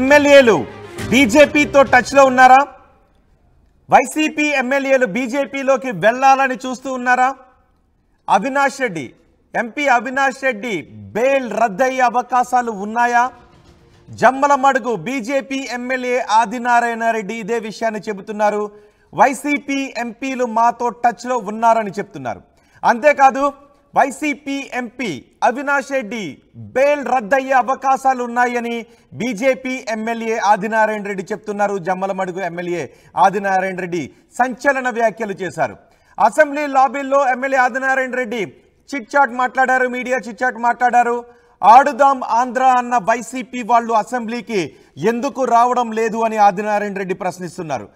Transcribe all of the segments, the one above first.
ఎమ్మెల్యేలు బీజేపీతో టచ్లో ఉన్నారా వైసీపీ ఎమ్మెల్యేలు బీజేపీలోకి వెళ్ళాలని చూస్తూ ఉన్నారా అవినాష్ రెడ్డి ఎంపీ అవినాష్ రెడ్డి బెయిల్ రద్దయ్యే అవకాశాలు ఉన్నాయా జమ్మలమడుగు బీజేపీ ఎమ్మెల్యే ఆదినారాయణ రెడ్డి ఇదే విషయాన్ని చెబుతున్నారు వైసీపీ ఎంపీలు మాతో టచ్లో ఉన్నారని చెప్తున్నారు అంతేకాదు YCP MP Avinash Reddy bail రద్దయ్యే అవకాశాలు ఉన్నాయని బీజేపీ ఎమ్మెల్యే ఆదినారాయణ రెడ్డి చెప్తున్నారు జమ్మలమడుగు ఎమ్మెల్యే ఆదినారాయణ రెడ్డి సంచలన వ్యాఖ్యలు చేశారు అసెంబ్లీ లాబీల్లో ఎమ్మెల్యే ఆదినారాయణ రెడ్డి చిట్చాట్ మాట్లాడారు మీడియా చిట్చాట్ మాట్లాడారు ఆడుదాం ఆంధ్ర అన్న వైసీపీ వాళ్ళు అసెంబ్లీకి ఎందుకు రావడం లేదు అని ఆదినారాయణ రెడ్డి ప్రశ్నిస్తున్నారు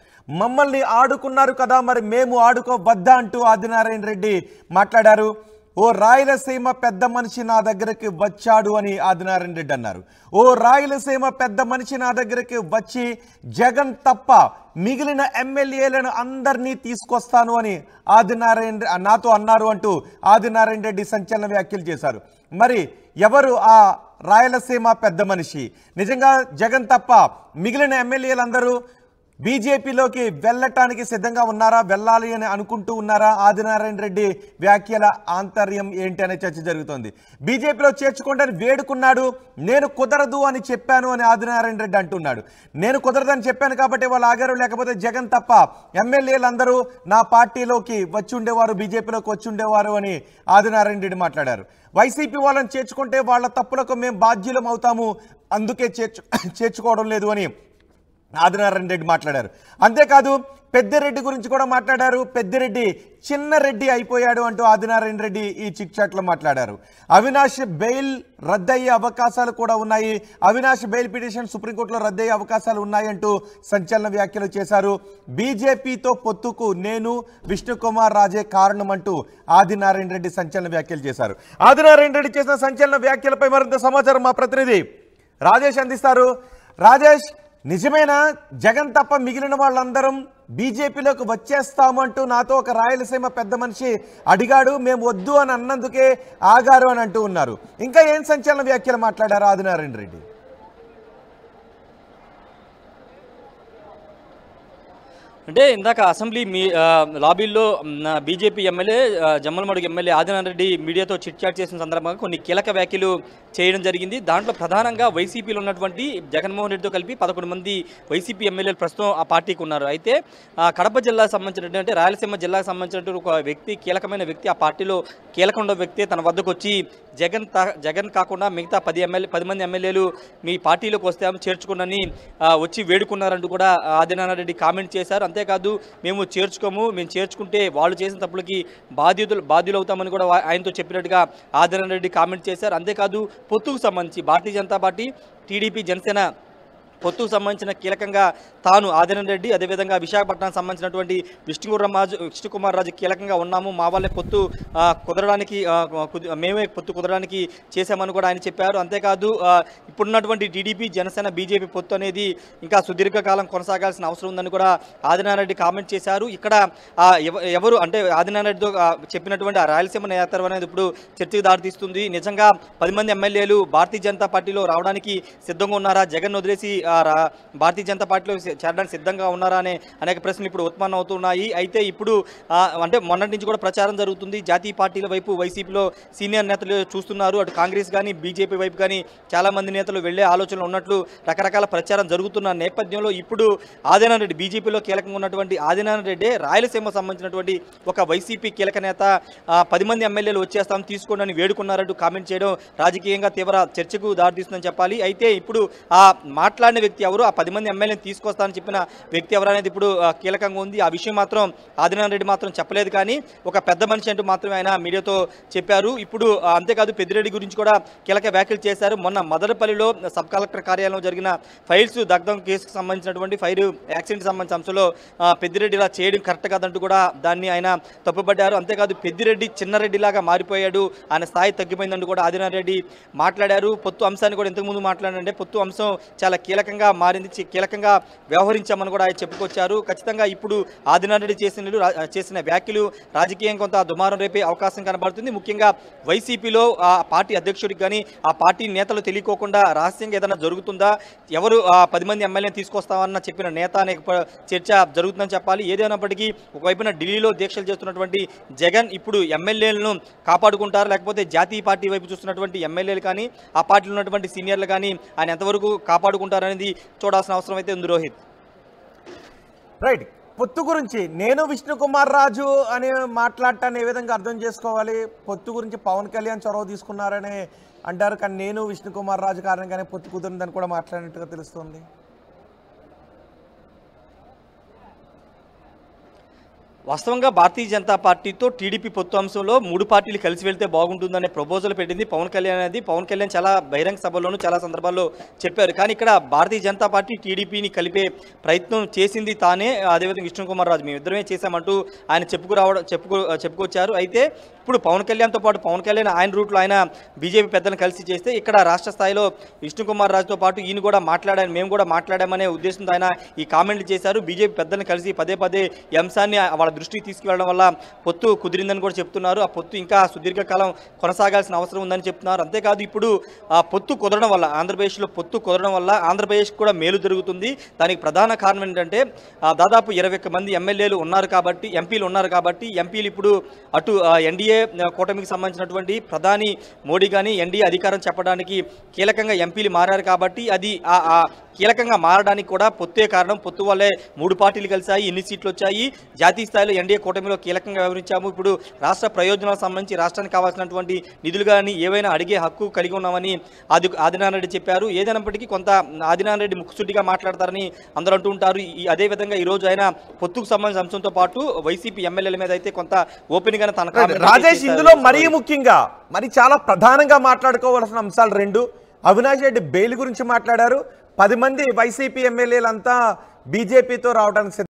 మమ్మల్ని ఆడుకున్నారు కదా మరి మేము ఆడుకోవద్దా అంటూ ఆదినారాయణ రెడ్డి మాట్లాడారు ఓ రాయలసీమ పెద్ద మనిషి నా దగ్గరికి వచ్చాడు అని ఆదినారాయణ రెడ్డి అన్నారు ఓ రాయలసీమ పెద్ద మనిషి నా దగ్గరికి వచ్చి జగన్ తప్ప మిగిలిన ఎమ్మెల్యేలను అందరినీ తీసుకొస్తాను అని ఆదినారాయణ నాతో అన్నారు అంటూ ఆదినారాయణ రెడ్డి సంచలన వ్యాఖ్యలు చేశారు మరి ఎవరు ఆ రాయలసీమ పెద్ద మనిషి నిజంగా జగన్ తప్ప మిగిలిన ఎమ్మెల్యేలందరూ బీజేపీలోకి వెళ్ళటానికి సిద్ధంగా ఉన్నారా వెళ్ళాలి అని అనుకుంటూ ఉన్నారా ఆదినారాయణ రెడ్డి వ్యాఖ్యల ఆంతర్యం ఏంటి అనే చర్చ జరుగుతోంది బీజేపీలో చేర్చుకోండి అని వేడుకున్నాడు నేను కుదరదు అని చెప్పాను అని ఆదినారాయణ రెడ్డి అంటున్నాడు నేను కుదరదని చెప్పాను కాబట్టి వాళ్ళు ఆగారు లేకపోతే జగన్ తప్ప ఎమ్మెల్యేలందరూ నా పార్టీలోకి వచ్చి ఉండేవారు బీజేపీలోకి వచ్చి ఉండేవారు అని ఆదినారాయణ రెడ్డి మాట్లాడారు వైసీపీ వాళ్ళని చేర్చుకుంటే వాళ్ళ తప్పులకు మేము బాధ్యులం అవుతాము అందుకే చేర్చు చేర్చుకోవడం లేదు అని ఆదినారాయణ రెడ్డి మాట్లాడారు అంతేకాదు పెద్దిరెడ్డి గురించి కూడా మాట్లాడారు పెద్దిరెడ్డి చిన్న రెడ్డి అయిపోయాడు అంటూ ఆదినారాయణ రెడ్డి ఈ చిక్చాట్లో మాట్లాడారు అవినాష్ బెయిల్ రద్దయ్యే అవకాశాలు కూడా ఉన్నాయి అవినాష్ బెయిల్ పిటిషన్ సుప్రీంకోర్టులో రద్దయ్యే అవకాశాలు ఉన్నాయంటూ సంచలన వ్యాఖ్యలు చేశారు బీజేపీతో పొత్తుకు నేను విష్ణుకుమార్ రాజే కారణం అంటూ ఆదినారాయణ రెడ్డి సంచలన వ్యాఖ్యలు చేశారు ఆదినారాయణ రెడ్డి చేసిన సంచలన వ్యాఖ్యలపై మరింత సమాచారం మా ప్రతినిధి రాజేష్ అందిస్తారు రాజేష్ నిజమేనా జగన్ తప్ప మిగిలిన వాళ్ళందరం బీజేపీలోకి వచ్చేస్తాము అంటూ నాతో ఒక రాయలసీమ పెద్ద మనిషి అడిగాడు మేము వద్దు అని అన్నందుకే ఆగారు అని అంటూ ఉన్నారు ఇంకా ఏం సంచలన వ్యాఖ్యలు మాట్లాడారు ఆదినారాయణ రెడ్డి అంటే ఇందాక అసెంబ్లీ మీ లాబీల్లో BJP MLA Jammalamadugu MLA Adinarayana Reddy మీడియాతో చిట్చాట్ చేసిన సందర్భంగా కొన్ని కీలక వ్యాఖ్యలు చేయడం జరిగింది దాంట్లో ప్రధానంగా వైసీపీలో ఉన్నటువంటి జగన్మోహన్ రెడ్డితో కలిపి పదకొండు మంది వైసీపీ ఎమ్మెల్యేలు ప్రస్తుతం ఆ పార్టీకి ఉన్నారు అయితే కడప జిల్లాకు సంబంధించినటువంటి అంటే రాయలసీమ జిల్లాకు సంబంధించినటువంటి ఒక వ్యక్తి కీలకమైన వ్యక్తి ఆ పార్టీలో కీలకమైన వ్యక్తి తన వద్దకు వచ్చి జగన్ జగన్ కాకుండా మిగతా పది ఎమ్మెల్యే పది మంది ఎమ్మెల్యేలు మీ పార్టీలోకి వస్తాము చేర్చుకున్నని వచ్చి వేడుకున్నారంటూ కూడా ఆదినారాయణ రెడ్డి కామెంట్ చేశారు అంతేకాదు మేము చేర్చుకోము మేము చేర్చుకుంటే వాళ్ళు చేసిన తప్పులకి బాధ్యతలు బాధ్యులు అవుతామని కూడా ఆయనతో చెప్పినట్టుగా ఆదరణ రెడ్డి కామెంట్ చేశారు అంతేకాదు పొత్తుకు సంబంధించి భారతీయ జనతా పార్టీ టీడీపీ జనసేన పొత్తుకు సంబంధించిన కీలకంగా తాను ఆదిరన్ రెడ్డి అదేవిధంగా విశాఖపట్నం సంబంధించినటువంటి విష్ణుకుమార్ రాజు విష్ణుకుమార్ రాజు కీలకంగా ఉన్నాము మా వాళ్ళే పొత్తు కుదరడానికి మేమే పొత్తు కుదరడానికి చేశామని కూడా ఆయన చెప్పారు అంతేకాదు ఇప్పుడున్నటువంటి టీడీపీ జనసేన బీజేపీ పొత్తు అనేది ఇంకా సుదీర్ఘకాలం కొనసాగాల్సిన అవసరం ఉందని కూడా ఆదినారెడ్డి కామెంట్ చేశారు ఇక్కడ ఎవరు అంటే ఆదినారెడ్డితో చెప్పినటువంటి ఆ రాయలసీమ నేతత్వం అనేది ఇప్పుడు చర్చకు దారితీస్తుంది నిజంగా పది మంది ఎమ్మెల్యేలు భారతీయ జనతా పార్టీలో రావడానికి సిద్ధంగా ఉన్నారా జగన్ వదిలేసి భారతీయ జనతా పార్టీలో చేరడానికి సిద్ధంగా ఉన్నారా అనే అనేక ప్రశ్నలు ఇప్పుడు ఉత్పన్నం అవుతున్నాయి అయితే ఇప్పుడు అంటే మొన్నటి నుంచి కూడా ప్రచారం జరుగుతుంది జాతీయ పార్టీల వైపు వైసీపీలో సీనియర్ నేతలు చూస్తున్నారు అటు కాంగ్రెస్ కానీ బీజేపీ వైపు కానీ చాలామంది నేతలు వెళ్లే ఆలోచనలు ఉన్నట్లు రకరకాల ప్రచారం జరుగుతున్న నేపథ్యంలో ఇప్పుడు ఆదినారెడ్డి బీజేపీలో కీలకంగా ఉన్నటువంటి రెడ్డి రాయలసీమకు సంబంధించినటువంటి ఒక వైసీపీ కీలక నేత పది మంది ఎమ్మెల్యేలు వచ్చేస్తాం తీసుకోండి అని వేడుకున్నారంటూ కామెంట్ చేయడం రాజకీయంగా తీవ్ర చర్చకు దారితీస్తుందని చెప్పాలి అయితే ఇప్పుడు ఆ మాట్లాడిన వ్యక్తి ఎవరు ఆ పది మంది ఎమ్మెల్యేని తీసుకొస్తానని చెప్పిన వ్యక్తి అనేది ఇప్పుడు కీలకంగా ఉంది ఆ విషయం మాత్రం ఆదినారాయణ రెడ్డి మాత్రం చెప్పలేదు కానీ ఒక పెద్ద మనిషి అంటూ మాత్రమే ఆయన మీడియాతో చెప్పారు ఇప్పుడు అంతేకాదు పెద్దిరెడ్డి గురించి కూడా కీలక వ్యాఖ్యలు చేశారు మొన్న మదనపల్లిలో సబ్ కలెక్టర్ కార్యాలయంలో జరిగిన ఫైల్స్ దగ్ధం కేసుకు సంబంధించినటువంటి ఫైర్ యాక్సిడెంట్ సంబంధించిన అంశంలో పెద్దిరెడ్డి ఇలా చేయడం కరెక్ట్ కాదంటూ కూడా దాన్ని ఆయన తప్పుపడ్డారు అంతేకాదు పెద్దిరెడ్డి చిన్నరెడ్డిలాగా మారిపోయాడు ఆయన స్థాయి తగ్గిపోయిందంటూ కూడా రెడ్డి మాట్లాడారు పొత్తు అంశాన్ని కూడా ఇంతకుముందు మాట్లాడంటే పొత్తు అంశం చాలా కీలక కీలకంగా మారింది కీలకంగా వ్యవహరించామని కూడా ఆయన చెప్పుకొచ్చారు ఖచ్చితంగా ఇప్పుడు ఆదినారెడ్డి చేసిన చేసిన వ్యాఖ్యలు రాజకీయం కొంత దుమారం రేపే అవకాశం కనబడుతుంది ముఖ్యంగా వైసీపీలో ఆ పార్టీ అధ్యక్షుడికి కానీ ఆ పార్టీ నేతలు తెలియకోకుండా రహస్యంగా ఏదైనా జరుగుతుందా ఎవరు పది మంది ఎమ్మెల్యేని తీసుకొస్తామన్న చెప్పిన నేత అనే చర్చ జరుగుతుందని చెప్పాలి ఏదైనప్పటికీ ఒకవైపున ఢిల్లీలో దీక్షలు చేస్తున్నటువంటి జగన్ ఇప్పుడు ఎమ్మెల్యేలను కాపాడుకుంటారు లేకపోతే జాతీయ పార్టీ వైపు చూస్తున్నటువంటి ఎమ్మెల్యేలు కానీ ఆ పార్టీలో ఉన్నటువంటి సీనియర్లు కానీ ఆయన ఎంతవరకు కాపాడుకుంటారని అనేది చూడాల్సిన అవసరం అయితే ఉంది రోహిత్ రైట్ పొత్తు గురించి నేను విష్ణు కుమార్ రాజు అని మాట్లాడటాన్ని ఏ విధంగా అర్థం చేసుకోవాలి పొత్తు గురించి పవన్ కళ్యాణ్ చొరవ తీసుకున్నారని అంటారు కానీ నేను విష్ణు కుమార్ రాజు కారణంగానే పొత్తు కుదిరిందని కూడా మాట్లాడినట్టుగా తెలుస్తుంది వాస్తవంగా భారతీయ జనతా పార్టీతో టీడీపీ పొత్తు అంశంలో మూడు పార్టీలు కలిసి వెళ్తే బాగుంటుందనే ప్రపోజల్ పెట్టింది పవన్ కళ్యాణ్ అనేది పవన్ కళ్యాణ్ చాలా బహిరంగ సభల్లోనూ చాలా సందర్భాల్లో చెప్పారు కానీ ఇక్కడ భారతీయ జనతా పార్టీ టీడీపీని కలిపే ప్రయత్నం చేసింది తానే అదేవిధంగా విష్ణు కుమార్ రాజు మేమిద్దరమే చేశామంటూ ఆయన చెప్పుకురావడం చెప్పుకో చెప్పుకొచ్చారు అయితే ఇప్పుడు పవన్ కళ్యాణ్తో పాటు పవన్ కళ్యాణ్ ఆయన రూట్లో ఆయన బీజేపీ పెద్దలను కలిసి చేస్తే ఇక్కడ రాష్ట్ర స్థాయిలో విష్ణు కుమార్ రాజుతో పాటు ఈయన కూడా మాట్లాడాను మేము కూడా మాట్లాడామనే ఉద్దేశంతో ఆయన ఈ కామెంట్లు చేశారు బీజేపీ పెద్దలను కలిసి పదే పదే ఈ అంశాన్ని వాళ్ళ దృష్టికి తీసుకువెళ్ళడం వల్ల పొత్తు కుదిరిందని కూడా చెప్తున్నారు ఆ పొత్తు ఇంకా సుదీర్ఘకాలం కొనసాగాల్సిన అవసరం ఉందని చెప్తున్నారు అంతేకాదు ఇప్పుడు ఆ పొత్తు కుదరడం వల్ల ఆంధ్రప్రదేశ్లో పొత్తు కుదరడం వల్ల ఆంధ్రప్రదేశ్ కూడా మేలు జరుగుతుంది దానికి ప్రధాన కారణం ఏంటంటే దాదాపు ఇరవై మంది ఎమ్మెల్యేలు ఉన్నారు కాబట్టి ఎంపీలు ఉన్నారు కాబట్టి ఎంపీలు ఇప్పుడు అటు ఎన్డీఏ కూటమికి సంబంధించినటువంటి ప్రధాని మోడీ కానీ ఎన్డీఏ అధికారం చెప్పడానికి కీలకంగా ఎంపీలు మారారు కాబట్టి అది ఆ కీలకంగా మారడానికి కూడా పొత్తే కారణం పొత్తు వల్లే మూడు పార్టీలు కలిశాయి ఎన్ని సీట్లు వచ్చాయి జాతీయ స్థాయి స్థాయిలో ఎన్డీఏ కూటమిలో కీలకంగా వివరించాము ఇప్పుడు రాష్ట్ర ప్రయోజనాలకు సంబంధించి రాష్ట్రానికి కావాల్సినటువంటి నిధులు కానీ ఏవైనా అడిగే హక్కు కలిగి ఉన్నామని ఆది ఆదినారాయణ చెప్పారు ఏదైనప్పటికీ కొంత ఆదినారాయణ రెడ్డి ముక్కుసుడిగా మాట్లాడతారని అందరూ అంటూ ఉంటారు అదేవిధంగా ఈరోజు ఆయన పొత్తుకు సంబంధించిన అంశంతో పాటు వైసీపీ ఎమ్మెల్యేల మీద అయితే కొంత ఓపెన్ గా తన రాజేష్ ఇందులో మరీ ముఖ్యంగా మరి చాలా ప్రధానంగా మాట్లాడుకోవాల్సిన అంశాలు రెండు అవినాష్ రెడ్డి బెయిల్ గురించి మాట్లాడారు పది మంది వైసీపీ ఎమ్మెల్యేలంతా బీజేపీతో రావడానికి